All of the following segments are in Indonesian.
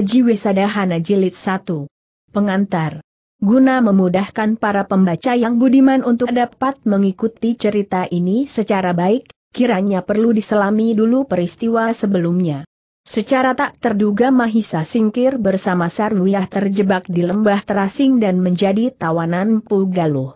Aji Wisadahana Jilid 1. Pengantar. Guna memudahkan para pembaca yang budiman untuk dapat mengikuti cerita ini secara baik, kiranya perlu diselami dulu peristiwa sebelumnya. Secara tak terduga Mahisa singkir bersama Sarwiyah terjebak di lembah terasing dan menjadi tawanan Pugaluh.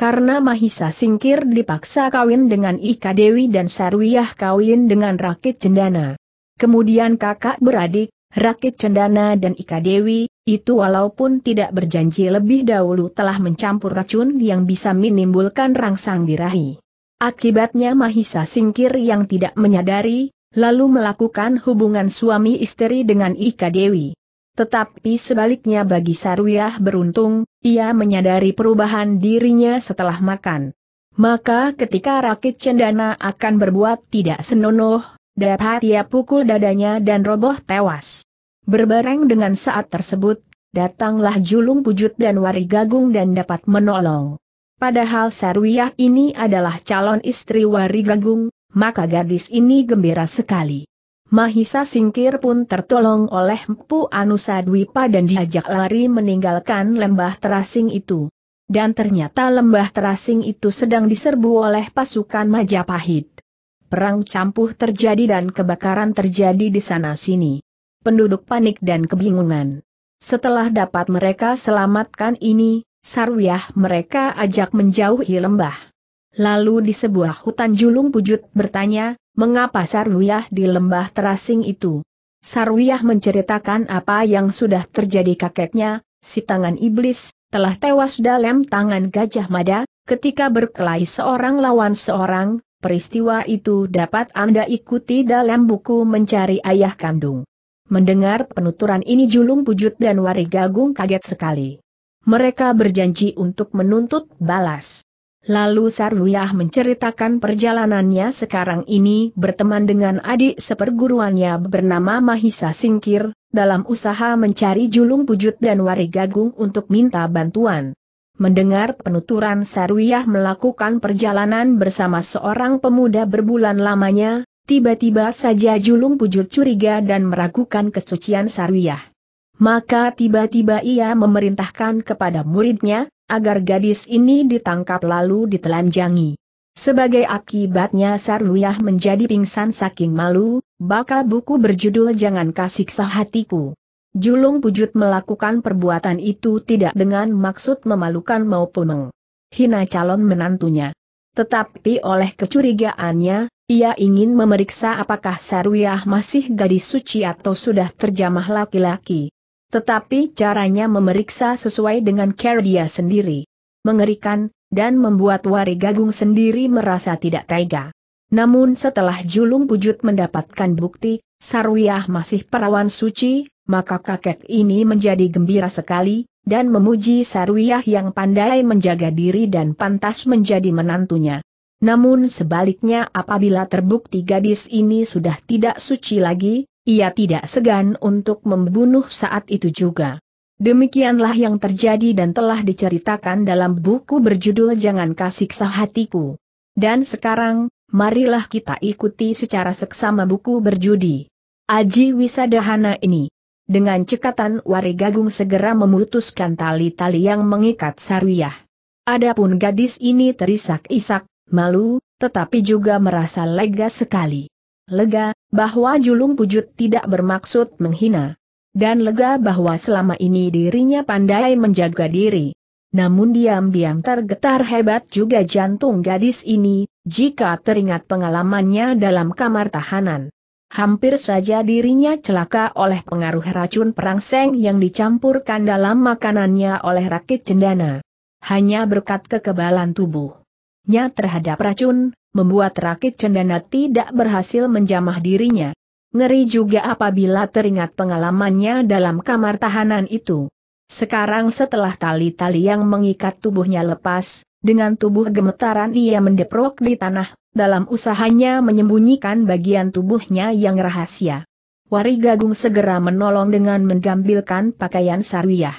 Karena Mahisa singkir dipaksa kawin dengan Ika Dewi dan Sarwiyah kawin dengan Rakit Cendana. Kemudian kakak beradik, Rakit Cendana dan Ika Dewi, itu walaupun tidak berjanji lebih dahulu telah mencampur racun yang bisa menimbulkan rangsang birahi. Akibatnya Mahisa Singkir yang tidak menyadari, lalu melakukan hubungan suami istri dengan Ika Dewi. Tetapi sebaliknya bagi Sarwiyah beruntung, ia menyadari perubahan dirinya setelah makan. Maka ketika Rakit Cendana akan berbuat tidak senonoh, Darah dia pukul dadanya dan roboh tewas. Berbareng dengan saat tersebut, datanglah Julung Pujut dan Wari Gagung dan dapat menolong. Padahal Sarwiyah ini adalah calon istri Wari Gagung, maka gadis ini gembira sekali. Mahisa Singkir pun tertolong oleh Mpu Anusa Dwipa dan diajak lari meninggalkan lembah terasing itu. Dan ternyata lembah terasing itu sedang diserbu oleh pasukan Majapahit perang campuh terjadi dan kebakaran terjadi di sana-sini. Penduduk panik dan kebingungan. Setelah dapat mereka selamatkan ini, Sarwiyah mereka ajak menjauhi lembah. Lalu di sebuah hutan julung pujut bertanya, mengapa Sarwiyah di lembah terasing itu? Sarwiyah menceritakan apa yang sudah terjadi kakeknya, si tangan iblis, telah tewas dalam tangan gajah mada, ketika berkelahi seorang lawan seorang, Peristiwa itu dapat Anda ikuti dalam buku Mencari Ayah Kandung. Mendengar penuturan ini Julung Pujut dan Warigagung kaget sekali. Mereka berjanji untuk menuntut balas. Lalu Sarwiyah menceritakan perjalanannya sekarang ini berteman dengan adik seperguruannya bernama Mahisa Singkir, dalam usaha mencari Julung Pujut dan Warigagung untuk minta bantuan. Mendengar penuturan Sarwiyah melakukan perjalanan bersama seorang pemuda berbulan lamanya, tiba-tiba saja Julung Pujul curiga dan meragukan kesucian Sarwiyah. Maka tiba-tiba ia memerintahkan kepada muridnya, agar gadis ini ditangkap lalu ditelanjangi. Sebagai akibatnya Sarwiyah menjadi pingsan saking malu, baka buku berjudul Jangan Kasih Sahatiku. Julung Pujut melakukan perbuatan itu tidak dengan maksud memalukan maupun menghina calon menantunya. Tetapi oleh kecurigaannya, ia ingin memeriksa apakah Sarwiyah masih gadis suci atau sudah terjamah laki-laki. Tetapi caranya memeriksa sesuai dengan care dia sendiri. Mengerikan, dan membuat Wari Gagung sendiri merasa tidak tega. Namun setelah Julung Pujut mendapatkan bukti, Sarwiyah masih perawan suci, maka kakek ini menjadi gembira sekali, dan memuji Sarwiyah yang pandai menjaga diri dan pantas menjadi menantunya. Namun sebaliknya apabila terbukti gadis ini sudah tidak suci lagi, ia tidak segan untuk membunuh saat itu juga. Demikianlah yang terjadi dan telah diceritakan dalam buku berjudul Jangan Kasiksa Hatiku. Dan sekarang, marilah kita ikuti secara seksama buku berjudi. Aji Wisadahana ini. Dengan cekatan Wari Gagung segera memutuskan tali-tali yang mengikat Sarwiyah. Adapun gadis ini terisak-isak, malu, tetapi juga merasa lega sekali. Lega, bahwa julung pujut tidak bermaksud menghina. Dan lega bahwa selama ini dirinya pandai menjaga diri. Namun diam-diam tergetar hebat juga jantung gadis ini, jika teringat pengalamannya dalam kamar tahanan. Hampir saja dirinya celaka oleh pengaruh racun perang seng yang dicampurkan dalam makanannya oleh rakit cendana. Hanya berkat kekebalan tubuhnya terhadap racun, membuat rakit cendana tidak berhasil menjamah dirinya. Ngeri juga apabila teringat pengalamannya dalam kamar tahanan itu. Sekarang setelah tali-tali yang mengikat tubuhnya lepas, dengan tubuh gemetaran ia mendeprok di tanah dalam usahanya menyembunyikan bagian tubuhnya yang rahasia. Wari Gagung segera menolong dengan menggambilkan pakaian sarwiyah.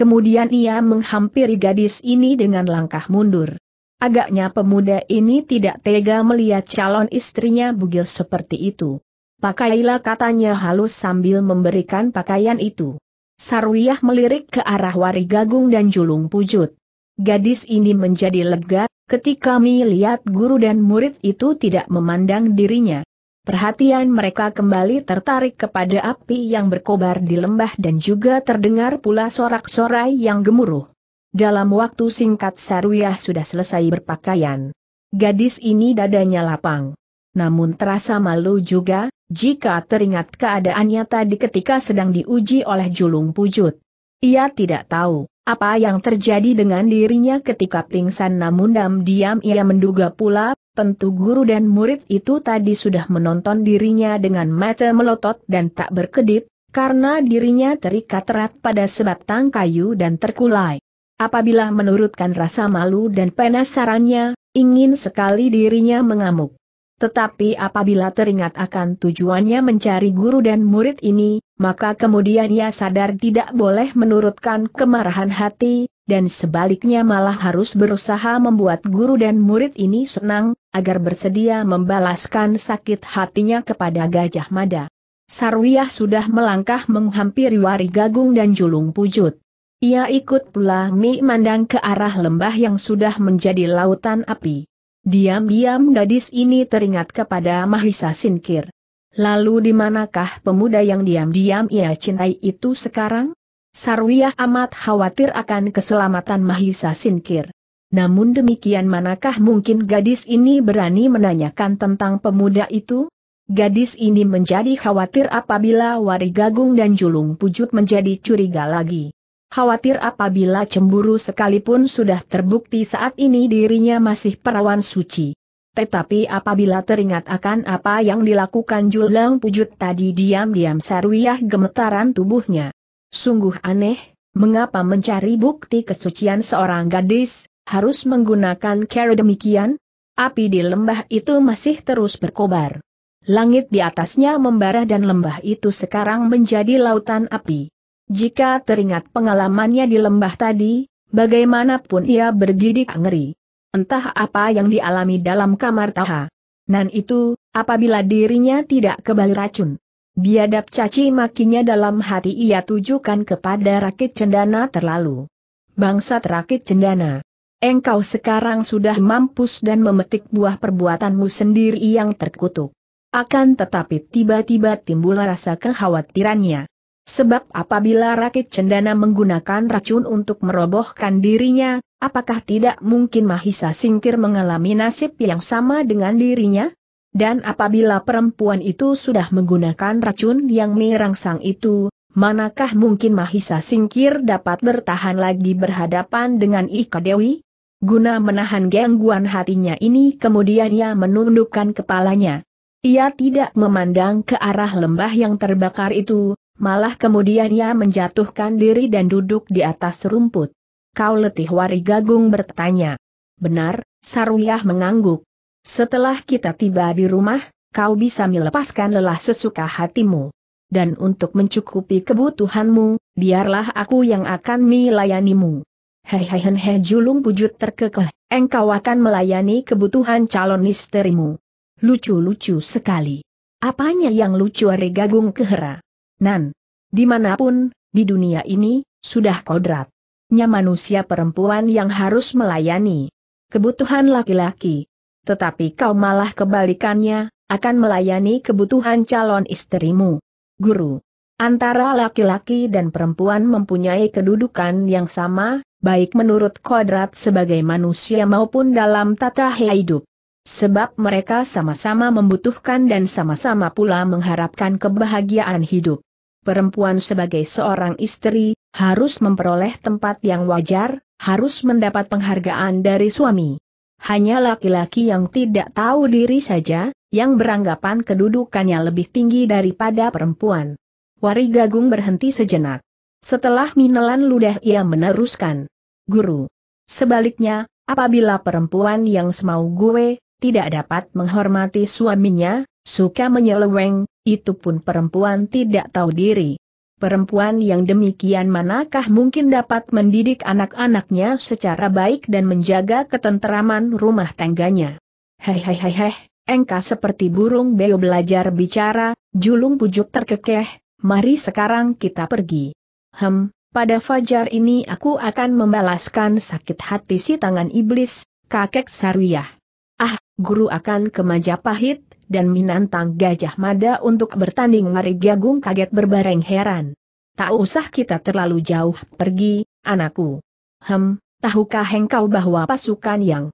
Kemudian ia menghampiri gadis ini dengan langkah mundur. Agaknya pemuda ini tidak tega melihat calon istrinya bugil seperti itu. Pakailah katanya halus sambil memberikan pakaian itu. Sarwiyah melirik ke arah Wari Gagung dan Julung Pujut. Gadis ini menjadi lega, ketika melihat guru dan murid itu tidak memandang dirinya. Perhatian mereka kembali tertarik kepada api yang berkobar di lembah dan juga terdengar pula sorak-sorai yang gemuruh. Dalam waktu singkat Saruyah sudah selesai berpakaian. Gadis ini dadanya lapang. Namun terasa malu juga, jika teringat keadaannya tadi ketika sedang diuji oleh julung pujut. Ia tidak tahu, apa yang terjadi dengan dirinya ketika pingsan namun diam-diam ia menduga pula, tentu guru dan murid itu tadi sudah menonton dirinya dengan mata melotot dan tak berkedip, karena dirinya terikat erat pada sebatang kayu dan terkulai. Apabila menurutkan rasa malu dan penasarannya, ingin sekali dirinya mengamuk. Tetapi apabila teringat akan tujuannya mencari guru dan murid ini, maka kemudian ia sadar tidak boleh menurutkan kemarahan hati, dan sebaliknya malah harus berusaha membuat guru dan murid ini senang, agar bersedia membalaskan sakit hatinya kepada Gajah Mada. Sarwiyah sudah melangkah menghampiri Wari Gagung dan Julung Pujut. Ia ikut pula Mi mandang ke arah lembah yang sudah menjadi lautan api. Diam-diam gadis ini teringat kepada Mahisa Sinkir. Lalu di manakah pemuda yang diam-diam ia cintai itu sekarang? Sarwiyah amat khawatir akan keselamatan Mahisa Sinkir. Namun demikian manakah mungkin gadis ini berani menanyakan tentang pemuda itu? Gadis ini menjadi khawatir apabila Wari Gagung dan Julung Pujut menjadi curiga lagi. Khawatir apabila cemburu sekalipun sudah terbukti saat ini dirinya masih perawan suci. Tetapi apabila teringat akan apa yang dilakukan Julang Pujut tadi diam-diam sarwiyah gemetaran tubuhnya. Sungguh aneh, mengapa mencari bukti kesucian seorang gadis, harus menggunakan cara demikian? Api di lembah itu masih terus berkobar. Langit di atasnya membara dan lembah itu sekarang menjadi lautan api. Jika teringat pengalamannya di lembah tadi, bagaimanapun ia bergidik ngeri. Entah apa yang dialami dalam kamar Taha. Nan itu, apabila dirinya tidak kebal racun. Biadab caci makinya dalam hati ia tujukan kepada rakit cendana terlalu. Bangsat rakit cendana. Engkau sekarang sudah mampus dan memetik buah perbuatanmu sendiri yang terkutuk. Akan tetapi tiba-tiba timbul rasa kekhawatirannya. Sebab apabila Rakit Cendana menggunakan racun untuk merobohkan dirinya, apakah tidak mungkin Mahisa Singkir mengalami nasib yang sama dengan dirinya? Dan apabila perempuan itu sudah menggunakan racun yang merangsang itu, manakah mungkin Mahisa Singkir dapat bertahan lagi berhadapan dengan Ika Dewi? Guna menahan gangguan hatinya ini kemudian ia menundukkan kepalanya. Ia tidak memandang ke arah lembah yang terbakar itu, malah kemudian ia menjatuhkan diri dan duduk di atas rumput. Kau letih wari gagung bertanya. Benar, Sarwiyah mengangguk. Setelah kita tiba di rumah, kau bisa melepaskan lelah sesuka hatimu. Dan untuk mencukupi kebutuhanmu, biarlah aku yang akan melayanimu. Hei Hehehe julung pujut terkekeh, engkau akan melayani kebutuhan calon istrimu. Lucu-lucu sekali. Apanya yang lucu Ari Gagung Kehera? Nan. Dimanapun, di dunia ini, sudah kodrat. Nya manusia perempuan yang harus melayani kebutuhan laki-laki. Tetapi kau malah kebalikannya, akan melayani kebutuhan calon istrimu. Guru. Antara laki-laki dan perempuan mempunyai kedudukan yang sama, baik menurut kodrat sebagai manusia maupun dalam tata hidup. Sebab mereka sama-sama membutuhkan dan sama-sama pula mengharapkan kebahagiaan hidup perempuan sebagai seorang istri, harus memperoleh tempat yang wajar, harus mendapat penghargaan dari suami. Hanya laki-laki yang tidak tahu diri saja, yang beranggapan kedudukannya lebih tinggi daripada perempuan. Wari Gagung berhenti sejenak. Setelah minelan ludah ia meneruskan. Guru. Sebaliknya, apabila perempuan yang semau gue, tidak dapat menghormati suaminya, Suka menyeleweng, itu pun perempuan tidak tahu diri. Perempuan yang demikian manakah mungkin dapat mendidik anak-anaknya secara baik dan menjaga ketenteraman rumah tangganya. Hehehehe, engkau seperti burung beo belajar bicara, julung pujuk terkekeh, mari sekarang kita pergi. Hem, pada fajar ini aku akan membalaskan sakit hati si tangan iblis, kakek Sarwiyah. Ah, guru akan ke Majapahit, dan menantang Gajah Mada untuk bertanding Mari Jagung kaget berbareng heran. Tak usah kita terlalu jauh pergi, anakku. Hem, tahukah engkau bahwa pasukan yang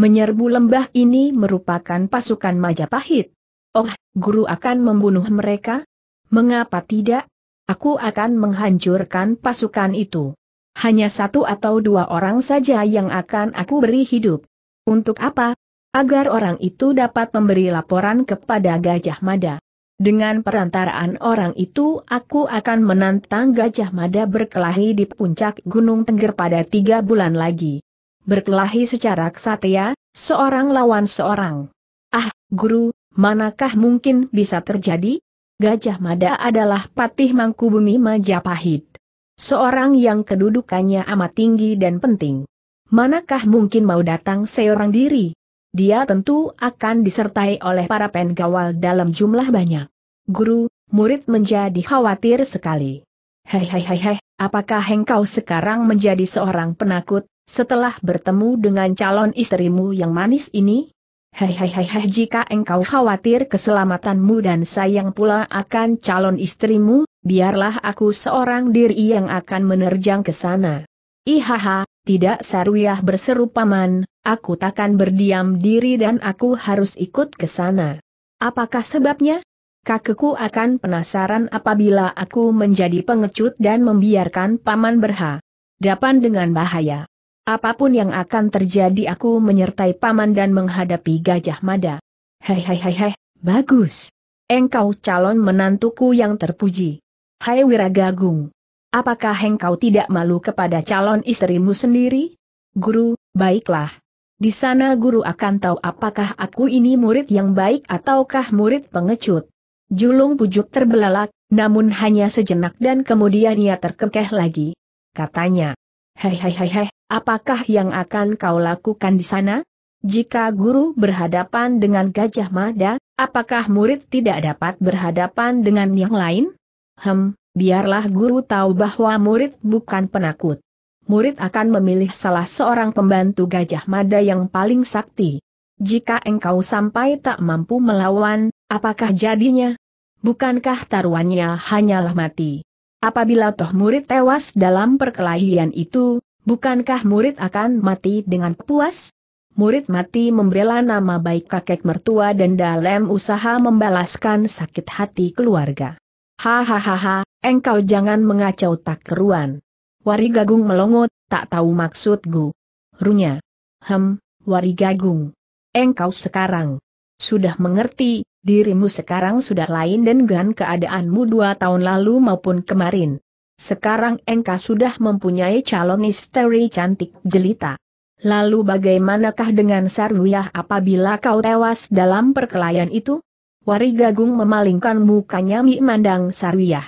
menyerbu lembah ini merupakan pasukan Majapahit? Oh, guru akan membunuh mereka? Mengapa tidak? Aku akan menghancurkan pasukan itu. Hanya satu atau dua orang saja yang akan aku beri hidup. Untuk apa agar orang itu dapat memberi laporan kepada Gajah Mada. Dengan perantaraan orang itu aku akan menantang Gajah Mada berkelahi di puncak Gunung Tengger pada tiga bulan lagi. Berkelahi secara kesatria, seorang lawan seorang. Ah, guru, manakah mungkin bisa terjadi? Gajah Mada adalah patih Mangkubumi Majapahit. Seorang yang kedudukannya amat tinggi dan penting. Manakah mungkin mau datang seorang diri? dia tentu akan disertai oleh para pengawal dalam jumlah banyak. Guru, murid menjadi khawatir sekali. Hei hei hei hei, apakah engkau sekarang menjadi seorang penakut, setelah bertemu dengan calon istrimu yang manis ini? Hei hei hei hei jika engkau khawatir keselamatanmu dan sayang pula akan calon istrimu, biarlah aku seorang diri yang akan menerjang ke sana. Ihaha, tidak Sarwiyah berseru paman, aku takkan berdiam diri dan aku harus ikut ke sana. Apakah sebabnya? Kakekku akan penasaran apabila aku menjadi pengecut dan membiarkan paman berha. Dapan dengan bahaya. Apapun yang akan terjadi aku menyertai paman dan menghadapi Gajah Mada. Hehehehe, bagus. Engkau calon menantuku yang terpuji. Hai Wiragagung. Apakah engkau tidak malu kepada calon istrimu sendiri? Guru, baiklah. Di sana guru akan tahu apakah aku ini murid yang baik ataukah murid pengecut. Julung pujuk terbelalak, namun hanya sejenak dan kemudian ia terkekeh lagi. Katanya, hei hei hei hei, apakah yang akan kau lakukan di sana? Jika guru berhadapan dengan Gajah Mada, apakah murid tidak dapat berhadapan dengan yang lain? Hem, biarlah guru tahu bahwa murid bukan penakut. Murid akan memilih salah seorang pembantu gajah mada yang paling sakti. Jika engkau sampai tak mampu melawan, apakah jadinya? Bukankah taruhannya hanyalah mati? Apabila toh murid tewas dalam perkelahian itu, bukankah murid akan mati dengan puas? Murid mati membela nama baik kakek mertua dan dalam usaha membalaskan sakit hati keluarga. Hahaha, engkau jangan mengacau tak keruan. Wari Gagung melongot, tak tahu maksudku. Runya. Hem, Wari Gagung. Engkau sekarang. Sudah mengerti, dirimu sekarang sudah lain dengan keadaanmu dua tahun lalu maupun kemarin. Sekarang engkau sudah mempunyai calon istri cantik jelita. Lalu bagaimanakah dengan Sarwiyah apabila kau tewas dalam perkelahian itu? Wari Gagung memalingkan mukanya memandang Sarwiyah.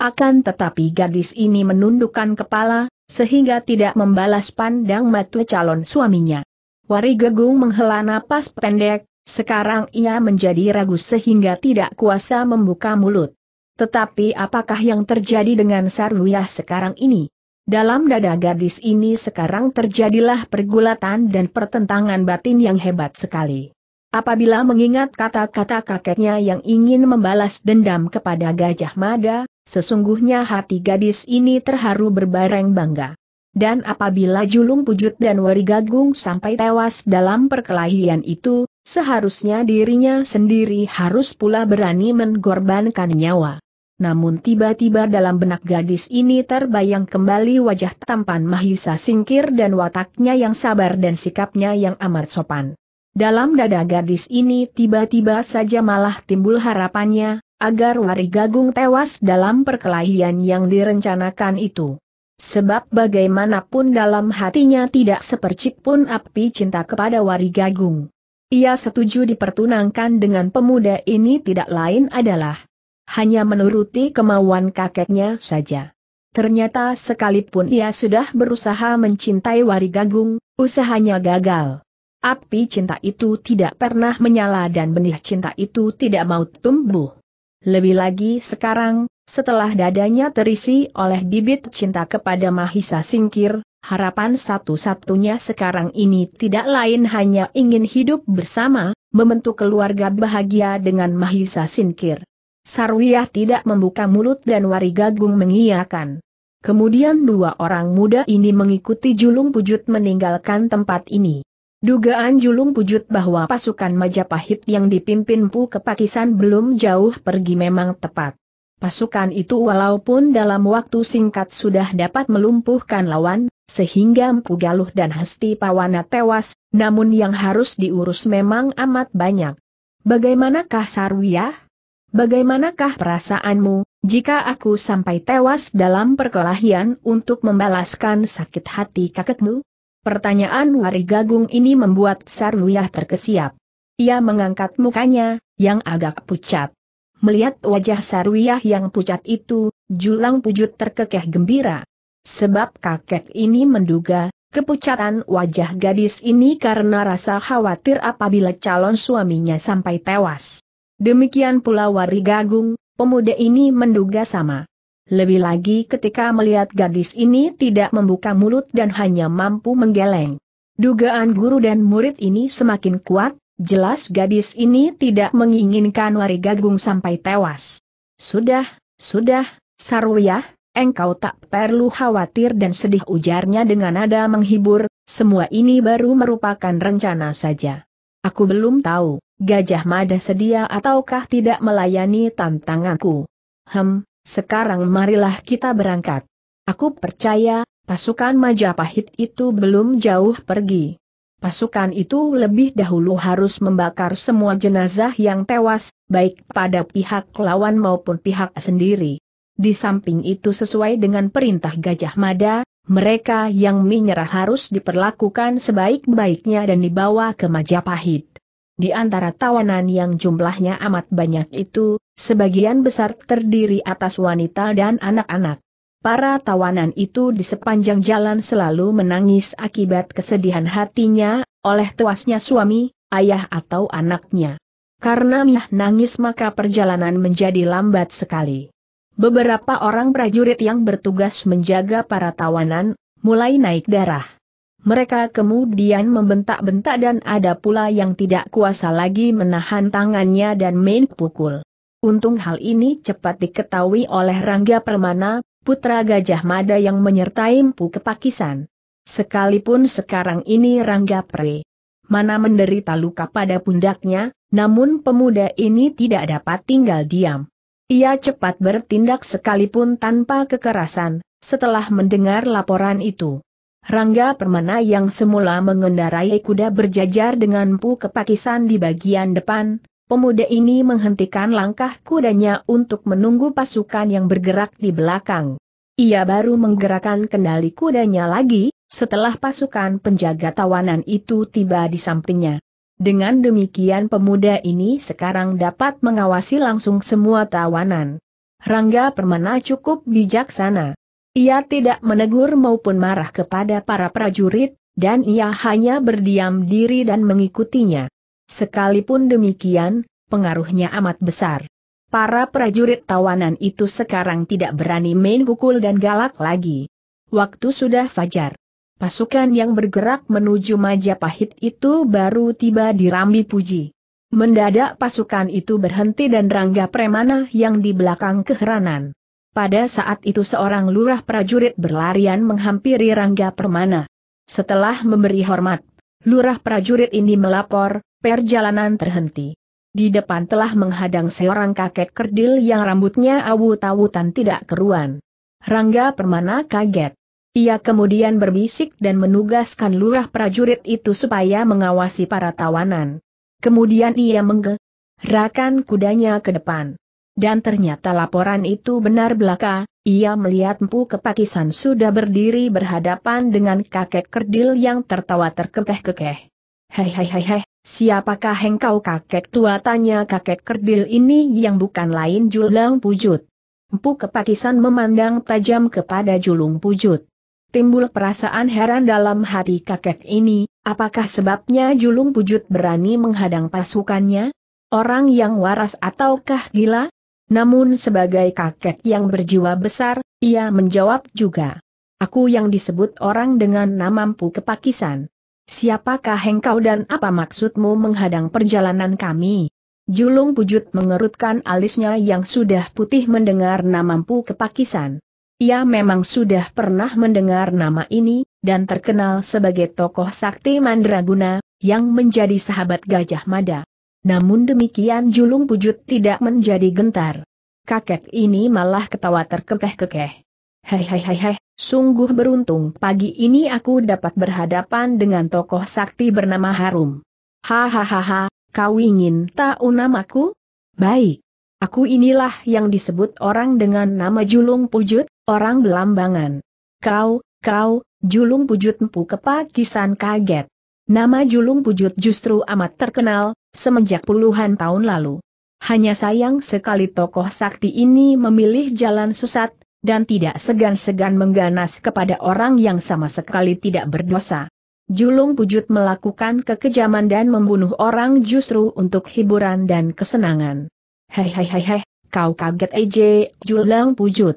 Akan tetapi gadis ini menundukkan kepala, sehingga tidak membalas pandang mata calon suaminya. Wari Gagung menghela napas pendek, sekarang ia menjadi ragu sehingga tidak kuasa membuka mulut. Tetapi apakah yang terjadi dengan Sarwiyah sekarang ini? Dalam dada gadis ini sekarang terjadilah pergulatan dan pertentangan batin yang hebat sekali. Apabila mengingat kata-kata kakeknya yang ingin membalas dendam kepada Gajah Mada, sesungguhnya hati gadis ini terharu berbareng bangga. Dan apabila Julung Pujut dan Wari Gagung sampai tewas dalam perkelahian itu, seharusnya dirinya sendiri harus pula berani mengorbankan nyawa. Namun tiba-tiba dalam benak gadis ini terbayang kembali wajah tampan Mahisa Singkir dan wataknya yang sabar dan sikapnya yang amat sopan. Dalam dada gadis ini tiba-tiba saja malah timbul harapannya, agar Wari Gagung tewas dalam perkelahian yang direncanakan itu. Sebab bagaimanapun dalam hatinya tidak sepercik pun api cinta kepada Wari Gagung. Ia setuju dipertunangkan dengan pemuda ini tidak lain adalah hanya menuruti kemauan kakeknya saja. Ternyata sekalipun ia sudah berusaha mencintai Wari Gagung, usahanya gagal. Api cinta itu tidak pernah menyala dan benih cinta itu tidak mau tumbuh. Lebih lagi sekarang, setelah dadanya terisi oleh bibit cinta kepada Mahisa Singkir, harapan satu-satunya sekarang ini tidak lain hanya ingin hidup bersama, membentuk keluarga bahagia dengan Mahisa Singkir. Sarwiyah tidak membuka mulut dan Warigagung mengiyakan. Kemudian dua orang muda ini mengikuti julung pujut meninggalkan tempat ini. Dugaan Julung Pujut bahwa pasukan Majapahit yang dipimpin Pu Kepakisan belum jauh pergi memang tepat. Pasukan itu walaupun dalam waktu singkat sudah dapat melumpuhkan lawan, sehingga Mpu Galuh dan Hesti Pawana tewas, namun yang harus diurus memang amat banyak. Bagaimanakah Sarwiyah? Bagaimanakah perasaanmu, jika aku sampai tewas dalam perkelahian untuk membalaskan sakit hati kakekmu? Pertanyaan Wari Gagung ini membuat Sarwiyah terkesiap. Ia mengangkat mukanya, yang agak pucat. Melihat wajah Sarwiyah yang pucat itu, Julang Pujut terkekeh gembira. Sebab kakek ini menduga, kepucatan wajah gadis ini karena rasa khawatir apabila calon suaminya sampai tewas. Demikian pula Wari Gagung, pemuda ini menduga sama. Lebih lagi ketika melihat gadis ini tidak membuka mulut dan hanya mampu menggeleng. Dugaan guru dan murid ini semakin kuat, jelas gadis ini tidak menginginkan Wari Gagung sampai tewas. Sudah, sudah, Sarwiyah, engkau tak perlu khawatir dan sedih ujarnya dengan nada menghibur, semua ini baru merupakan rencana saja. Aku belum tahu, Gajah Mada sedia ataukah tidak melayani tantanganku. Hem, sekarang marilah kita berangkat. Aku percaya, pasukan Majapahit itu belum jauh pergi. Pasukan itu lebih dahulu harus membakar semua jenazah yang tewas, baik pada pihak lawan maupun pihak sendiri. Di samping itu sesuai dengan perintah Gajah Mada, mereka yang menyerah harus diperlakukan sebaik-baiknya dan dibawa ke Majapahit. Di antara tawanan yang jumlahnya amat banyak itu, sebagian besar terdiri atas wanita dan anak-anak. Para tawanan itu di sepanjang jalan selalu menangis akibat kesedihan hatinya, oleh tewasnya suami, ayah atau anaknya. Karena Miah nangis maka perjalanan menjadi lambat sekali. Beberapa orang prajurit yang bertugas menjaga para tawanan, mulai naik darah. Mereka kemudian membentak-bentak dan ada pula yang tidak kuasa lagi menahan tangannya dan main pukul. Untung hal ini cepat diketahui oleh Rangga Permana, putra Gajah Mada yang menyertai Mpu Kepakisan. Sekalipun sekarang ini Rangga Pre mana menderita luka pada pundaknya, namun pemuda ini tidak dapat tinggal diam. Ia cepat bertindak sekalipun tanpa kekerasan, setelah mendengar laporan itu. Rangga Permana yang semula mengendarai kuda berjajar dengan pu kepakisan di bagian depan, pemuda ini menghentikan langkah kudanya untuk menunggu pasukan yang bergerak di belakang. Ia baru menggerakkan kendali kudanya lagi, setelah pasukan penjaga tawanan itu tiba di sampingnya. Dengan demikian pemuda ini sekarang dapat mengawasi langsung semua tawanan. Rangga Permana cukup bijaksana. Ia tidak menegur maupun marah kepada para prajurit, dan ia hanya berdiam diri dan mengikutinya. Sekalipun demikian, pengaruhnya amat besar. Para prajurit tawanan itu sekarang tidak berani main pukul dan galak lagi. Waktu sudah fajar. Pasukan yang bergerak menuju Majapahit itu baru tiba di Rambi Puji. Mendadak pasukan itu berhenti dan Rangga Premana yang di belakang keheranan. Pada saat itu seorang lurah prajurit berlarian menghampiri Rangga Permana. Setelah memberi hormat, lurah prajurit ini melapor, perjalanan terhenti. Di depan telah menghadang seorang kakek kerdil yang rambutnya awut-awutan tidak keruan. Rangga Permana kaget. Ia kemudian berbisik dan menugaskan lurah prajurit itu supaya mengawasi para tawanan. Kemudian ia menggerakkan kudanya ke depan. Dan ternyata laporan itu benar belaka, ia melihat Pu Kepakisan sudah berdiri berhadapan dengan kakek kerdil yang tertawa terkekeh-kekeh. Hei hei hei hei, siapakah engkau kakek tua tanya kakek kerdil ini yang bukan lain Julung Pujut. Pu Kepakisan memandang tajam kepada Julung Pujut. Timbul perasaan heran dalam hati kakek ini, apakah sebabnya Julung Pujut berani menghadang pasukannya? Orang yang waras ataukah gila? Namun sebagai kakek yang berjiwa besar, ia menjawab juga. Aku yang disebut orang dengan nama Mpu kepakisan. Siapakah engkau dan apa maksudmu menghadang perjalanan kami? Julung Pujut mengerutkan alisnya yang sudah putih mendengar nama Mpu kepakisan. Ia memang sudah pernah mendengar nama ini, dan terkenal sebagai tokoh sakti Mandraguna, yang menjadi sahabat Gajah Mada. Namun demikian julung pujut tidak menjadi gentar. Kakek ini malah ketawa terkekeh-kekeh. hei, sungguh beruntung pagi ini aku dapat berhadapan dengan tokoh sakti bernama Harum. Hahaha, kau ingin tahu namaku? Baik. Aku inilah yang disebut orang dengan nama Julung Pujut, orang belambangan. Kau, kau, Julung Pujut Mpu Kepakisan kaget. Nama Julung Pujut justru amat terkenal, semenjak puluhan tahun lalu. Hanya sayang sekali tokoh sakti ini memilih jalan susat dan tidak segan-segan mengganas kepada orang yang sama sekali tidak berdosa. Julung Pujut melakukan kekejaman dan membunuh orang justru untuk hiburan dan kesenangan. Hei hei hei hei, kau kaget EJ, Julung Pujut.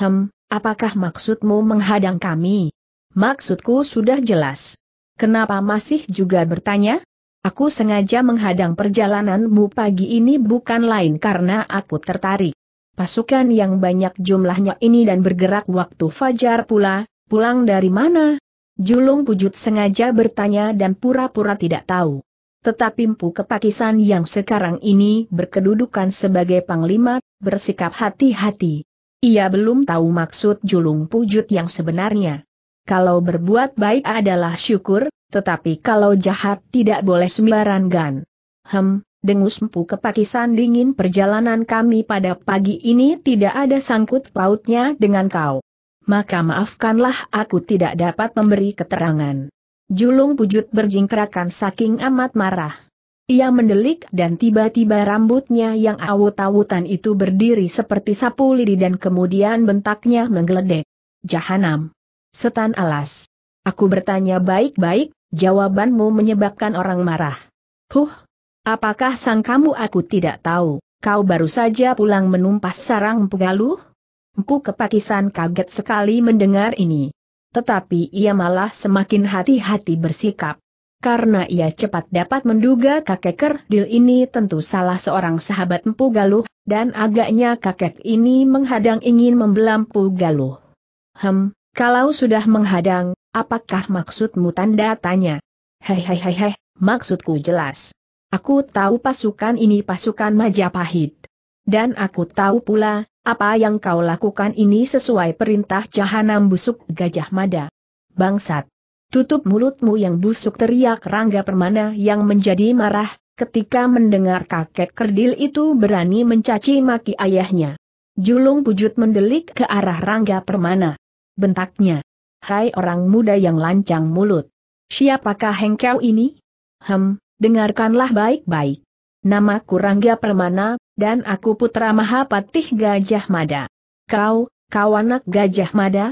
Hem, apakah maksudmu menghadang kami? Maksudku sudah jelas. Kenapa masih juga bertanya? Aku sengaja menghadang perjalananmu pagi ini bukan lain karena aku tertarik. Pasukan yang banyak jumlahnya ini dan bergerak waktu fajar pula, pulang dari mana? Julung Pujut sengaja bertanya dan pura-pura tidak tahu. Tetapi Mpu kepakisan yang sekarang ini berkedudukan sebagai panglima, bersikap hati-hati. Ia belum tahu maksud Julung Pujut yang sebenarnya kalau berbuat baik adalah syukur, tetapi kalau jahat tidak boleh sembarangan. Hem, dengus mpu kepakisan dingin perjalanan kami pada pagi ini tidak ada sangkut pautnya dengan kau. Maka maafkanlah aku tidak dapat memberi keterangan. Julung pujut berjingkrakan saking amat marah. Ia mendelik dan tiba-tiba rambutnya yang awut-awutan itu berdiri seperti sapu lidi dan kemudian bentaknya menggeledek. Jahanam. Setan alas. Aku bertanya baik-baik, jawabanmu menyebabkan orang marah. Huh, apakah sang kamu aku tidak tahu, kau baru saja pulang menumpas sarang Galuh? Empu kepatisan kaget sekali mendengar ini. Tetapi ia malah semakin hati-hati bersikap. Karena ia cepat dapat menduga kakek kerdil ini tentu salah seorang sahabat Empu Galuh, dan agaknya kakek ini menghadang ingin membelam Empu Galuh. Hem, kalau sudah menghadang, apakah maksudmu tanda tanya? Hehehehe, maksudku jelas. Aku tahu pasukan ini pasukan Majapahit. Dan aku tahu pula, apa yang kau lakukan ini sesuai perintah jahanam busuk Gajah Mada. Bangsat! Tutup mulutmu yang busuk teriak Rangga Permana yang menjadi marah, ketika mendengar kakek kerdil itu berani mencaci maki ayahnya. Julung pujut mendelik ke arah Rangga Permana bentaknya. Hai orang muda yang lancang mulut. Siapakah hengkau ini? Hem, dengarkanlah baik-baik. Nama Kurangga Permana, dan aku putra Mahapatih Gajah Mada. Kau, kau anak Gajah Mada?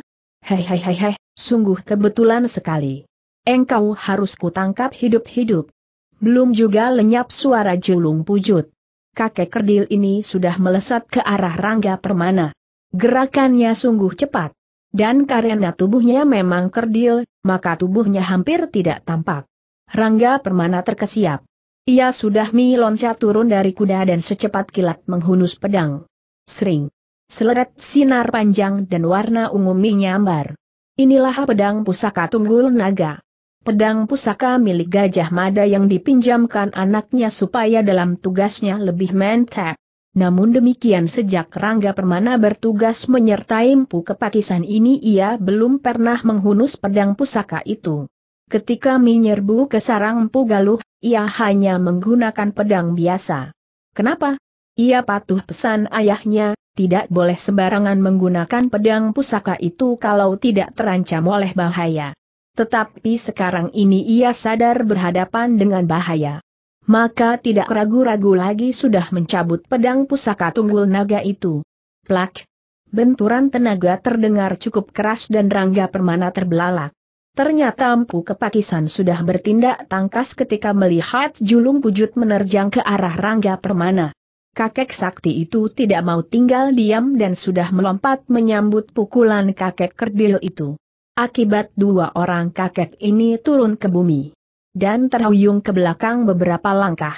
Hei hei hei, sungguh kebetulan sekali. Engkau harus kutangkap hidup-hidup. Belum juga lenyap suara julung pujut. Kakek kerdil ini sudah melesat ke arah Rangga Permana. Gerakannya sungguh cepat. Dan karena tubuhnya memang kerdil, maka tubuhnya hampir tidak tampak. Rangga Permana terkesiap. Ia sudah meloncat turun dari kuda dan secepat kilat menghunus pedang. Sering. Seleret sinar panjang dan warna ungu menyambar. Inilah pedang pusaka tunggul naga. Pedang pusaka milik Gajah Mada yang dipinjamkan anaknya supaya dalam tugasnya lebih mantap. Namun demikian sejak Rangga Permana bertugas menyertai Empu Kepatisan ini ia belum pernah menghunus pedang pusaka itu. Ketika menyerbu ke sarang Empu Galuh, ia hanya menggunakan pedang biasa. Kenapa? Ia patuh pesan ayahnya, tidak boleh sembarangan menggunakan pedang pusaka itu kalau tidak terancam oleh bahaya. Tetapi sekarang ini ia sadar berhadapan dengan bahaya maka tidak ragu-ragu lagi sudah mencabut pedang pusaka tunggul naga itu. Plak! Benturan tenaga terdengar cukup keras dan Rangga Permana terbelalak. Ternyata Empu Kepakisan sudah bertindak tangkas ketika melihat julung pujut menerjang ke arah Rangga Permana. Kakek sakti itu tidak mau tinggal diam dan sudah melompat menyambut pukulan kakek kerdil itu. Akibat dua orang kakek ini turun ke bumi dan terhuyung ke belakang beberapa langkah.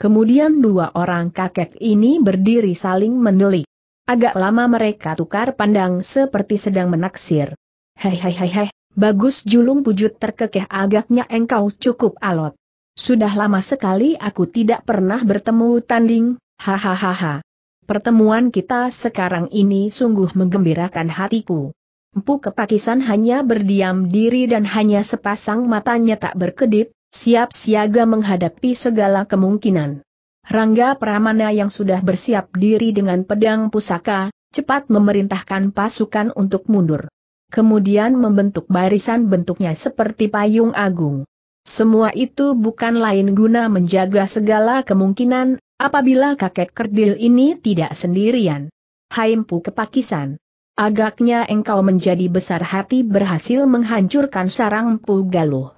Kemudian dua orang kakek ini berdiri saling menelik. Agak lama mereka tukar pandang seperti sedang menaksir. Hei hei hei hei, bagus julung pujut terkekeh agaknya engkau cukup alot. Sudah lama sekali aku tidak pernah bertemu tanding, hahaha. Pertemuan kita sekarang ini sungguh menggembirakan hatiku. Empu Kepakisan hanya berdiam diri dan hanya sepasang matanya tak berkedip, siap siaga menghadapi segala kemungkinan. Rangga Pramana yang sudah bersiap diri dengan pedang pusaka, cepat memerintahkan pasukan untuk mundur. Kemudian membentuk barisan bentuknya seperti payung agung. Semua itu bukan lain guna menjaga segala kemungkinan, apabila kakek kerdil ini tidak sendirian. Haimpu Kepakisan Agaknya engkau menjadi besar hati berhasil menghancurkan sarang empu galuh.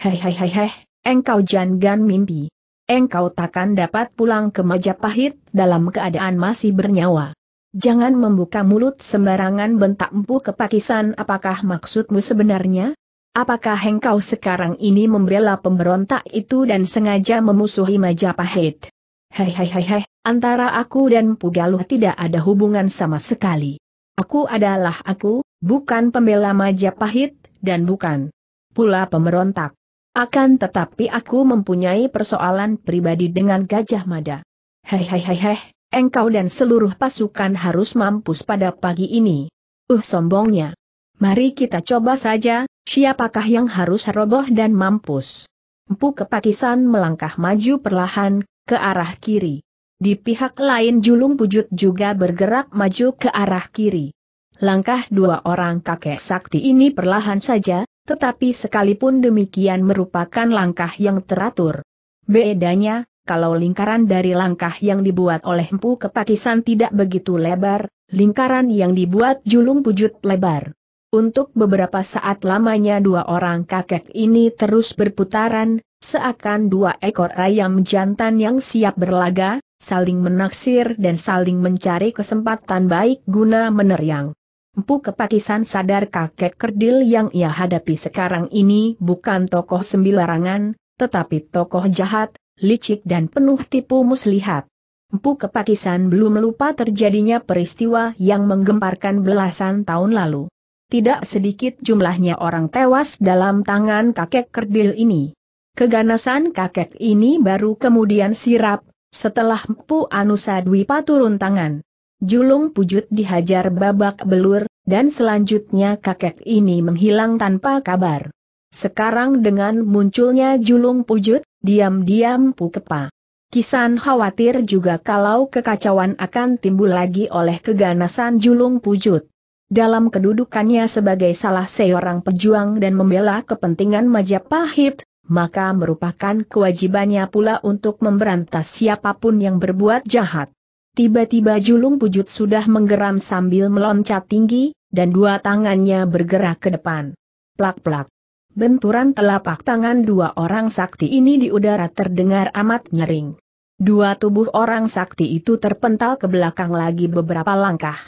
Hehehehe, engkau jangan mimpi. Engkau takkan dapat pulang ke Majapahit dalam keadaan masih bernyawa. Jangan membuka mulut sembarangan bentak empu kepakisan apakah maksudmu sebenarnya? Apakah engkau sekarang ini membela pemberontak itu dan sengaja memusuhi Majapahit? Hei hei hei antara aku dan Pugaluh tidak ada hubungan sama sekali. Aku adalah aku, bukan pembela Majapahit, dan bukan pula pemberontak. Akan tetapi aku mempunyai persoalan pribadi dengan Gajah Mada. Hei hei hei hei, engkau dan seluruh pasukan harus mampus pada pagi ini. Uh sombongnya. Mari kita coba saja, siapakah yang harus roboh dan mampus. Empu Kepakisan melangkah maju perlahan, ke arah kiri. Di pihak lain Julung Pujut juga bergerak maju ke arah kiri. Langkah dua orang kakek sakti ini perlahan saja, tetapi sekalipun demikian merupakan langkah yang teratur. Bedanya, kalau lingkaran dari langkah yang dibuat oleh Empu Kepakisan tidak begitu lebar, lingkaran yang dibuat Julung Pujut lebar. Untuk beberapa saat lamanya dua orang kakek ini terus berputaran, Seakan dua ekor ayam jantan yang siap berlaga, saling menaksir dan saling mencari kesempatan baik guna meneriang. Empu kepakisan sadar kakek kerdil yang ia hadapi sekarang ini bukan tokoh sembilarangan, tetapi tokoh jahat, licik dan penuh tipu muslihat. Empu kepakisan belum lupa terjadinya peristiwa yang menggemparkan belasan tahun lalu. Tidak sedikit jumlahnya orang tewas dalam tangan kakek kerdil ini. Keganasan kakek ini baru kemudian sirap, setelah Pu Anusa Dwipa turun tangan. Julung Pujut dihajar babak belur, dan selanjutnya kakek ini menghilang tanpa kabar. Sekarang dengan munculnya Julung Pujut, diam-diam kepa. Kisan khawatir juga kalau kekacauan akan timbul lagi oleh keganasan Julung Pujut. Dalam kedudukannya sebagai salah seorang pejuang dan membela kepentingan Majapahit, maka merupakan kewajibannya pula untuk memberantas siapapun yang berbuat jahat. Tiba-tiba julung pujut sudah menggeram sambil meloncat tinggi, dan dua tangannya bergerak ke depan. Plak-plak. Benturan telapak tangan dua orang sakti ini di udara terdengar amat nyering. Dua tubuh orang sakti itu terpental ke belakang lagi beberapa langkah.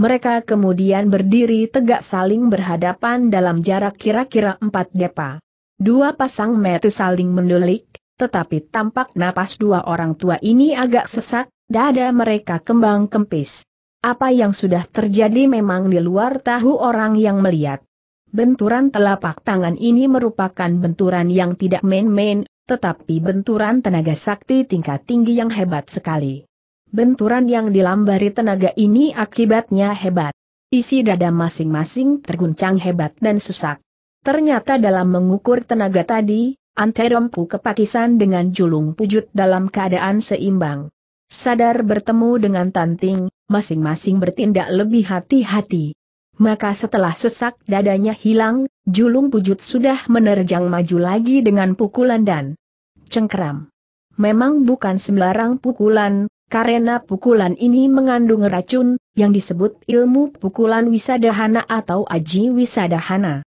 Mereka kemudian berdiri tegak saling berhadapan dalam jarak kira-kira empat depa. Dua pasang mata saling mendelik, tetapi tampak napas dua orang tua ini agak sesak, dada mereka kembang kempis. Apa yang sudah terjadi memang di luar tahu orang yang melihat. Benturan telapak tangan ini merupakan benturan yang tidak main-main, tetapi benturan tenaga sakti tingkat tinggi yang hebat sekali. Benturan yang dilambari tenaga ini akibatnya hebat. Isi dada masing-masing terguncang hebat dan sesak. Ternyata dalam mengukur tenaga tadi, Anterompu kepakisan dengan julung pujut dalam keadaan seimbang. Sadar bertemu dengan Tanting, masing-masing bertindak lebih hati-hati. Maka setelah sesak dadanya hilang, julung pujut sudah menerjang maju lagi dengan pukulan dan cengkeram. Memang bukan sembarang pukulan, karena pukulan ini mengandung racun, yang disebut ilmu pukulan wisadahana atau aji wisadahana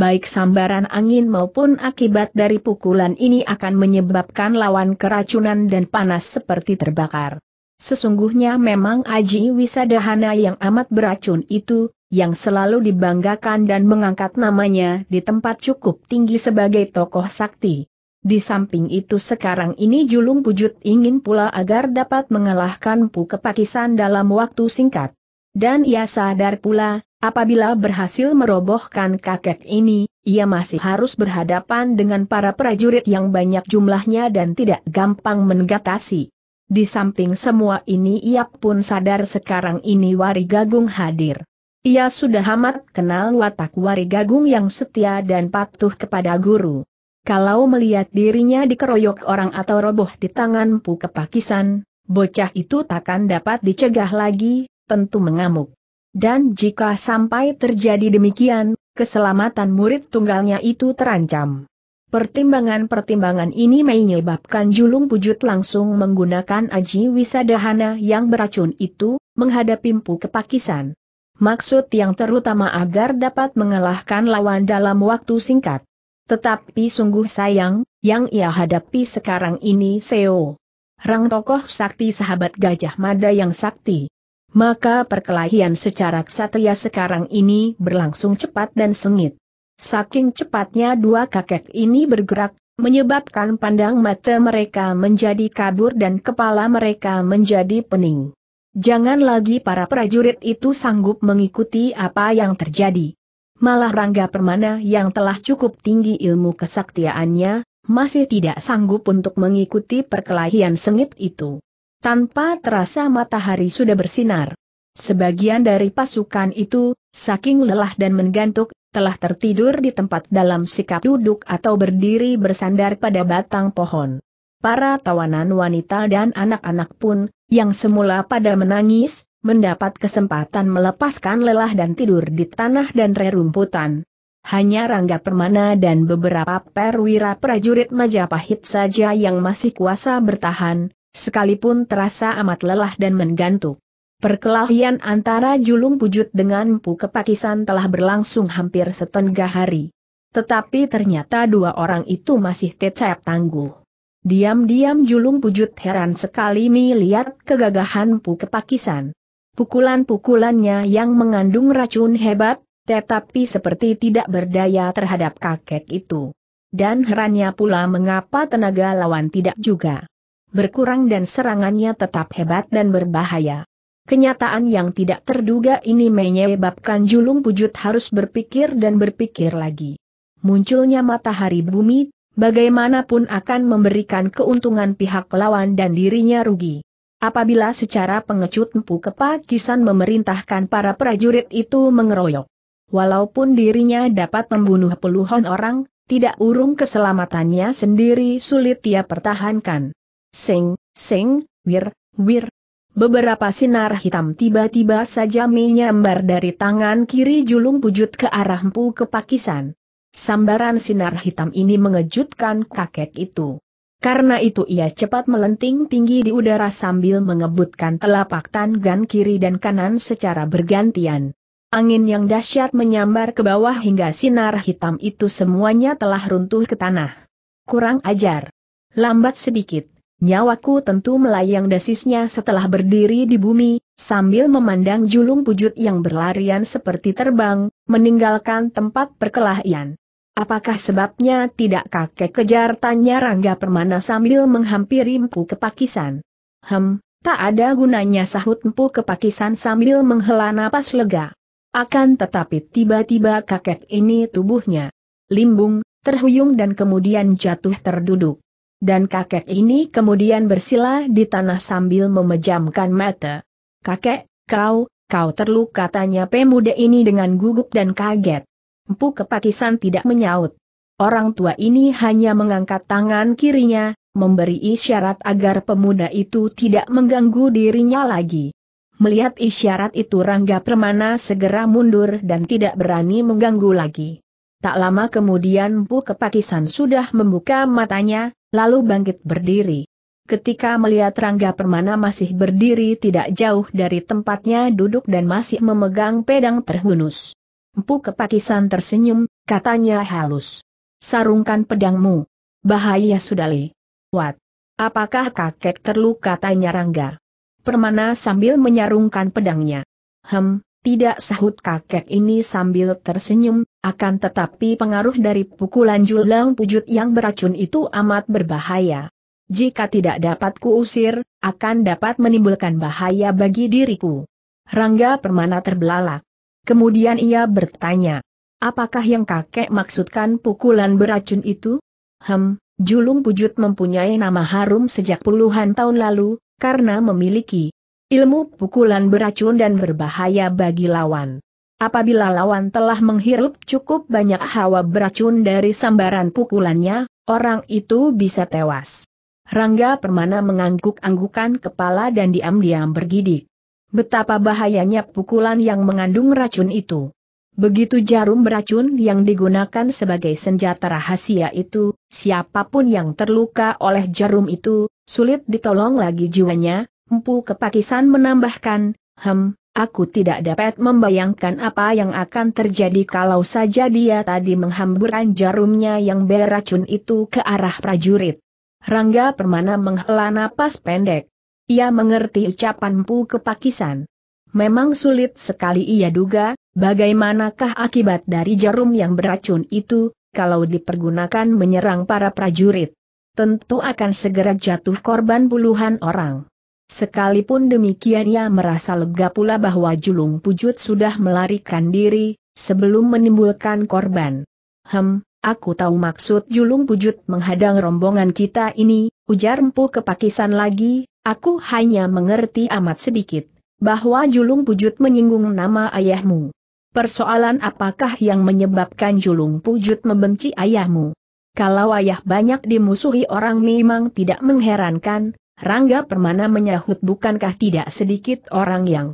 baik sambaran angin maupun akibat dari pukulan ini akan menyebabkan lawan keracunan dan panas seperti terbakar. Sesungguhnya memang Aji Wisadahana yang amat beracun itu, yang selalu dibanggakan dan mengangkat namanya di tempat cukup tinggi sebagai tokoh sakti. Di samping itu sekarang ini Julung Pujut ingin pula agar dapat mengalahkan Pu Kepakisan dalam waktu singkat. Dan ia sadar pula, Apabila berhasil merobohkan kakek ini, ia masih harus berhadapan dengan para prajurit yang banyak jumlahnya dan tidak gampang mengatasi. Di samping semua ini ia pun sadar sekarang ini Wari Gagung hadir. Ia sudah amat kenal watak Wari Gagung yang setia dan patuh kepada guru. Kalau melihat dirinya dikeroyok orang atau roboh di tangan pu kepakisan, bocah itu takkan dapat dicegah lagi, tentu mengamuk. Dan jika sampai terjadi demikian, keselamatan murid tunggalnya itu terancam. Pertimbangan-pertimbangan ini menyebabkan Julung Pujut langsung menggunakan aji wisadahana yang beracun itu, menghadapi Mpu Kepakisan. Maksud yang terutama agar dapat mengalahkan lawan dalam waktu singkat. Tetapi sungguh sayang, yang ia hadapi sekarang ini Seo. Rang tokoh sakti sahabat Gajah Mada yang sakti maka perkelahian secara ksatria sekarang ini berlangsung cepat dan sengit. Saking cepatnya dua kakek ini bergerak, menyebabkan pandang mata mereka menjadi kabur dan kepala mereka menjadi pening. Jangan lagi para prajurit itu sanggup mengikuti apa yang terjadi. Malah Rangga Permana yang telah cukup tinggi ilmu kesaktiaannya, masih tidak sanggup untuk mengikuti perkelahian sengit itu. Tanpa terasa matahari sudah bersinar. Sebagian dari pasukan itu, saking lelah dan menggantuk, telah tertidur di tempat dalam sikap duduk atau berdiri bersandar pada batang pohon. Para tawanan wanita dan anak-anak pun, yang semula pada menangis, mendapat kesempatan melepaskan lelah dan tidur di tanah dan rerumputan. Hanya Rangga Permana dan beberapa perwira prajurit Majapahit saja yang masih kuasa bertahan, sekalipun terasa amat lelah dan menggantuk. Perkelahian antara Julung Pujut dengan Empu Kepakisan telah berlangsung hampir setengah hari. Tetapi ternyata dua orang itu masih tetap tangguh. Diam-diam Julung Pujut heran sekali melihat kegagahan Empu Kepakisan. Pukulan-pukulannya yang mengandung racun hebat, tetapi seperti tidak berdaya terhadap kakek itu. Dan herannya pula mengapa tenaga lawan tidak juga berkurang dan serangannya tetap hebat dan berbahaya. Kenyataan yang tidak terduga ini menyebabkan julung pujut harus berpikir dan berpikir lagi. Munculnya matahari bumi, bagaimanapun akan memberikan keuntungan pihak lawan dan dirinya rugi. Apabila secara pengecut Empu Kepakisan memerintahkan para prajurit itu mengeroyok. Walaupun dirinya dapat membunuh puluhan orang, tidak urung keselamatannya sendiri sulit ia pertahankan. Sing, sing, wir, wir. Beberapa sinar hitam tiba-tiba saja menyambar dari tangan kiri julung pujut ke arah empu kepakisan. Sambaran sinar hitam ini mengejutkan kakek itu. Karena itu ia cepat melenting tinggi di udara sambil mengebutkan telapak tangan kiri dan kanan secara bergantian. Angin yang dahsyat menyambar ke bawah hingga sinar hitam itu semuanya telah runtuh ke tanah. Kurang ajar. Lambat sedikit, nyawaku tentu melayang desisnya setelah berdiri di bumi, sambil memandang julung pujut yang berlarian seperti terbang, meninggalkan tempat perkelahian. Apakah sebabnya tidak kakek kejar tanya Rangga Permana sambil menghampiri Empu Kepakisan? Hem, tak ada gunanya sahut Empu Kepakisan sambil menghela napas lega. Akan tetapi tiba-tiba kakek ini tubuhnya limbung, terhuyung dan kemudian jatuh terduduk. Dan kakek ini kemudian bersila di tanah sambil memejamkan mata. Kakek, kau, kau terluka katanya pemuda ini dengan gugup dan kaget. Empu kepatisan tidak menyaut. Orang tua ini hanya mengangkat tangan kirinya, memberi isyarat agar pemuda itu tidak mengganggu dirinya lagi. Melihat isyarat itu Rangga Permana segera mundur dan tidak berani mengganggu lagi. Tak lama kemudian Bu Kepakisan sudah membuka matanya, lalu bangkit berdiri. Ketika melihat Rangga Permana masih berdiri tidak jauh dari tempatnya duduk dan masih memegang pedang terhunus. Empu Kepakisan tersenyum, katanya halus. Sarungkan pedangmu. Bahaya sudah li. Wat. Apakah kakek terluka tanya Rangga? Permana sambil menyarungkan pedangnya. Hem, tidak sahut kakek ini sambil tersenyum, akan tetapi pengaruh dari pukulan julang pujut yang beracun itu amat berbahaya. Jika tidak dapat kuusir, akan dapat menimbulkan bahaya bagi diriku. Rangga Permana terbelalak. Kemudian ia bertanya, apakah yang kakek maksudkan pukulan beracun itu? Hem, julung pujut mempunyai nama harum sejak puluhan tahun lalu, karena memiliki Ilmu pukulan beracun dan berbahaya bagi lawan. Apabila lawan telah menghirup cukup banyak hawa beracun dari sambaran pukulannya, orang itu bisa tewas. Rangga Permana mengangguk-anggukan kepala dan diam-diam bergidik. Betapa bahayanya pukulan yang mengandung racun itu. Begitu jarum beracun yang digunakan sebagai senjata rahasia itu, siapapun yang terluka oleh jarum itu, sulit ditolong lagi jiwanya, Empu Kepakisan menambahkan, Hem, aku tidak dapat membayangkan apa yang akan terjadi kalau saja dia tadi menghamburkan jarumnya yang beracun itu ke arah prajurit. Rangga Permana menghela napas pendek. Ia mengerti ucapan Empu Kepakisan. Memang sulit sekali ia duga, bagaimanakah akibat dari jarum yang beracun itu, kalau dipergunakan menyerang para prajurit. Tentu akan segera jatuh korban puluhan orang. Sekalipun demikian ia merasa lega pula bahwa Julung Pujut sudah melarikan diri, sebelum menimbulkan korban. Hem, aku tahu maksud Julung Pujut menghadang rombongan kita ini, ujar Empu kepakisan lagi, aku hanya mengerti amat sedikit, bahwa Julung Pujut menyinggung nama ayahmu. Persoalan apakah yang menyebabkan Julung Pujut membenci ayahmu? Kalau ayah banyak dimusuhi orang memang tidak mengherankan, Rangga Permana menyahut bukankah tidak sedikit orang yang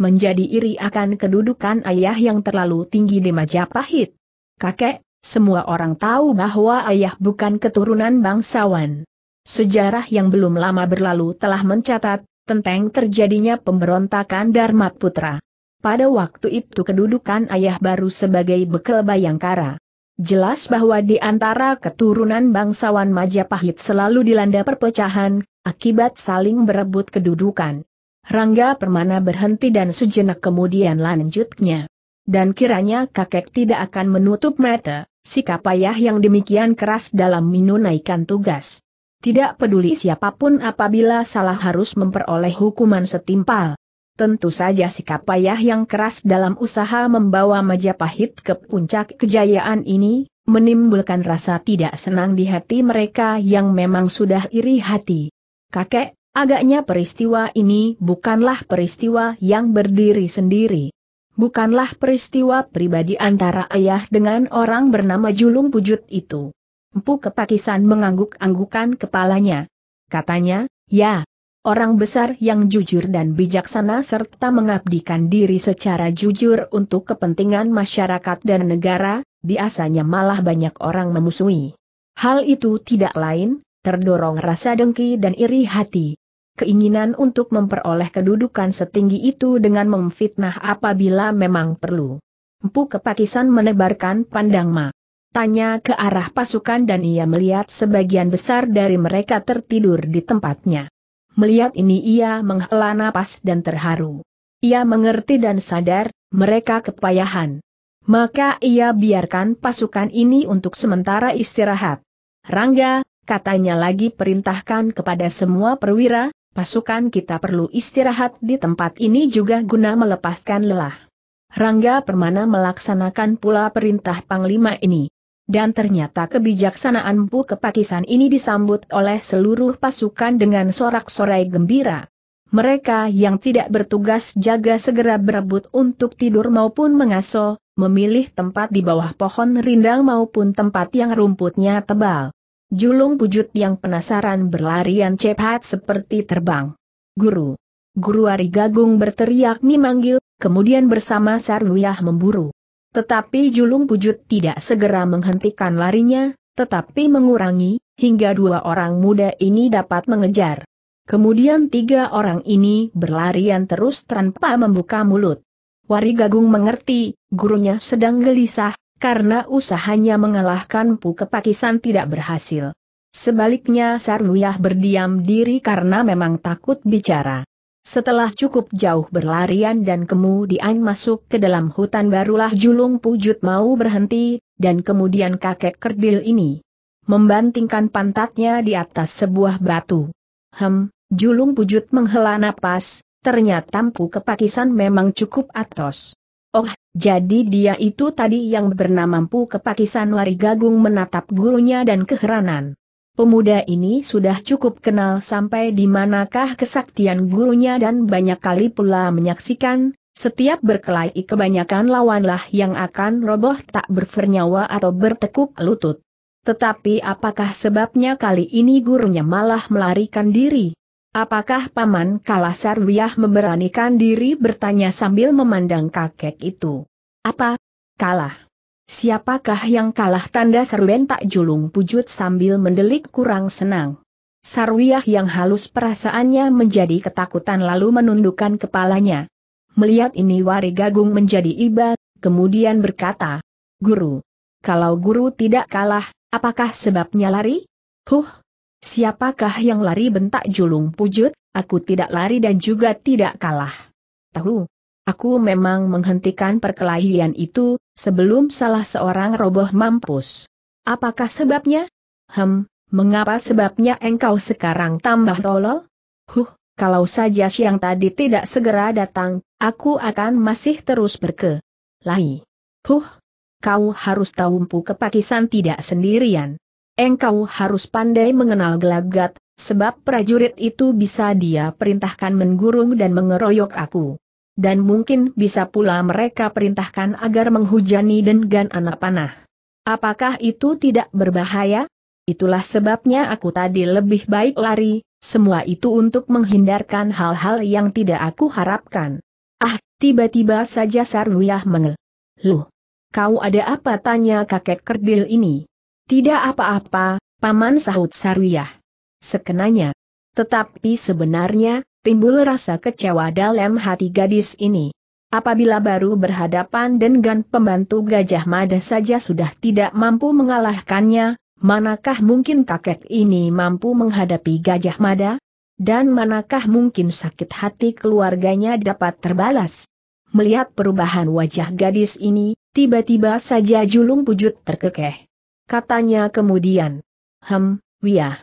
menjadi iri akan kedudukan ayah yang terlalu tinggi di Majapahit. Kakek, semua orang tahu bahwa ayah bukan keturunan bangsawan. Sejarah yang belum lama berlalu telah mencatat tentang terjadinya pemberontakan Dharma Putra. Pada waktu itu kedudukan ayah baru sebagai bekel Bayangkara. Jelas bahwa di antara keturunan bangsawan Majapahit selalu dilanda perpecahan, akibat saling berebut kedudukan. Rangga Permana berhenti dan sejenak kemudian lanjutnya. Dan kiranya kakek tidak akan menutup mata, sikap ayah yang demikian keras dalam menunaikan tugas. Tidak peduli siapapun apabila salah harus memperoleh hukuman setimpal, Tentu saja sikap payah yang keras dalam usaha membawa Majapahit ke puncak kejayaan ini, menimbulkan rasa tidak senang di hati mereka yang memang sudah iri hati. Kakek, agaknya peristiwa ini bukanlah peristiwa yang berdiri sendiri. Bukanlah peristiwa pribadi antara ayah dengan orang bernama Julung Pujut itu. Empu Kepakisan mengangguk-anggukan kepalanya. Katanya, ya, Orang besar yang jujur dan bijaksana serta mengabdikan diri secara jujur untuk kepentingan masyarakat dan negara, biasanya malah banyak orang memusuhi. Hal itu tidak lain, terdorong rasa dengki dan iri hati. Keinginan untuk memperoleh kedudukan setinggi itu dengan memfitnah apabila memang perlu. Empu kepakisan menebarkan pandang ma. Tanya ke arah pasukan dan ia melihat sebagian besar dari mereka tertidur di tempatnya. Melihat ini ia menghela napas dan terharu. Ia mengerti dan sadar, mereka kepayahan. Maka ia biarkan pasukan ini untuk sementara istirahat. Rangga, katanya lagi perintahkan kepada semua perwira, pasukan kita perlu istirahat di tempat ini juga guna melepaskan lelah. Rangga Permana melaksanakan pula perintah Panglima ini dan ternyata kebijaksanaan bu kepakisan ini disambut oleh seluruh pasukan dengan sorak-sorai gembira. Mereka yang tidak bertugas jaga segera berebut untuk tidur maupun mengaso, memilih tempat di bawah pohon rindang maupun tempat yang rumputnya tebal. Julung pujut yang penasaran berlarian cepat seperti terbang. Guru. Guru Ari Gagung berteriak memanggil, kemudian bersama Sarwiyah memburu. Tetapi Julung Pujut tidak segera menghentikan larinya, tetapi mengurangi, hingga dua orang muda ini dapat mengejar. Kemudian tiga orang ini berlarian terus tanpa membuka mulut. Wari Gagung mengerti, gurunya sedang gelisah, karena usahanya mengalahkan Pu Kepakisan tidak berhasil. Sebaliknya Sarwiyah berdiam diri karena memang takut bicara. Setelah cukup jauh berlarian dan kemudian masuk ke dalam hutan barulah julung pujut mau berhenti, dan kemudian kakek kerdil ini membantingkan pantatnya di atas sebuah batu. Hem, julung pujut menghela napas, ternyata tampu Kepakisan memang cukup atos. Oh, jadi dia itu tadi yang bernama Mpu Kepakisan Warigagung menatap gurunya dan keheranan. Pemuda ini sudah cukup kenal sampai di manakah kesaktian gurunya dan banyak kali pula menyaksikan, setiap berkelahi kebanyakan lawanlah yang akan roboh tak bernyawa atau bertekuk lutut. Tetapi apakah sebabnya kali ini gurunya malah melarikan diri? Apakah Paman Kalasar Wiyah memberanikan diri bertanya sambil memandang kakek itu? Apa? Kalah. Siapakah yang kalah tanda serben tak julung pujut sambil mendelik kurang senang. Sarwiah yang halus perasaannya menjadi ketakutan lalu menundukkan kepalanya. Melihat ini Wari Gagung menjadi iba, kemudian berkata, Guru, kalau guru tidak kalah, apakah sebabnya lari? Huh, siapakah yang lari bentak julung pujut, aku tidak lari dan juga tidak kalah. Tahu, Aku memang menghentikan perkelahian itu, sebelum salah seorang roboh mampus. Apakah sebabnya? Hem, mengapa sebabnya engkau sekarang tambah tolol? Huh, kalau saja siang tadi tidak segera datang, aku akan masih terus berke. Lai. Huh, kau harus tahu Mpu Kepakisan tidak sendirian. Engkau harus pandai mengenal gelagat, sebab prajurit itu bisa dia perintahkan menggurung dan mengeroyok aku dan mungkin bisa pula mereka perintahkan agar menghujani dengan anak panah. Apakah itu tidak berbahaya? Itulah sebabnya aku tadi lebih baik lari, semua itu untuk menghindarkan hal-hal yang tidak aku harapkan. Ah, tiba-tiba saja Sarwiyah mengel. Loh, kau ada apa tanya kakek kerdil ini? Tidak apa-apa, paman sahut Sarwiyah. Sekenanya. Tetapi sebenarnya, timbul rasa kecewa dalam hati gadis ini. Apabila baru berhadapan dengan pembantu Gajah Mada saja sudah tidak mampu mengalahkannya, manakah mungkin kakek ini mampu menghadapi Gajah Mada? Dan manakah mungkin sakit hati keluarganya dapat terbalas? Melihat perubahan wajah gadis ini, tiba-tiba saja julung pujut terkekeh. Katanya kemudian, Hem, Wiyah.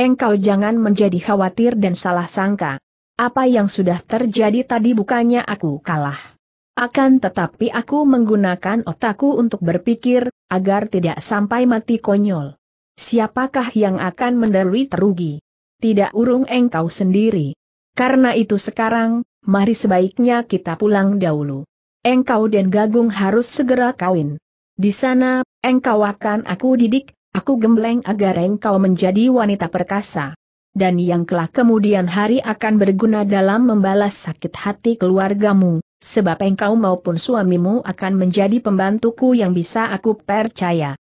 Engkau jangan menjadi khawatir dan salah sangka. Apa yang sudah terjadi tadi bukannya aku kalah. Akan tetapi aku menggunakan otakku untuk berpikir, agar tidak sampai mati konyol. Siapakah yang akan menderui terugi? Tidak urung engkau sendiri. Karena itu sekarang, mari sebaiknya kita pulang dahulu. Engkau dan Gagung harus segera kawin. Di sana, engkau akan aku didik, aku gembleng agar engkau menjadi wanita perkasa dan yang kelak kemudian hari akan berguna dalam membalas sakit hati keluargamu, sebab engkau maupun suamimu akan menjadi pembantuku yang bisa aku percaya.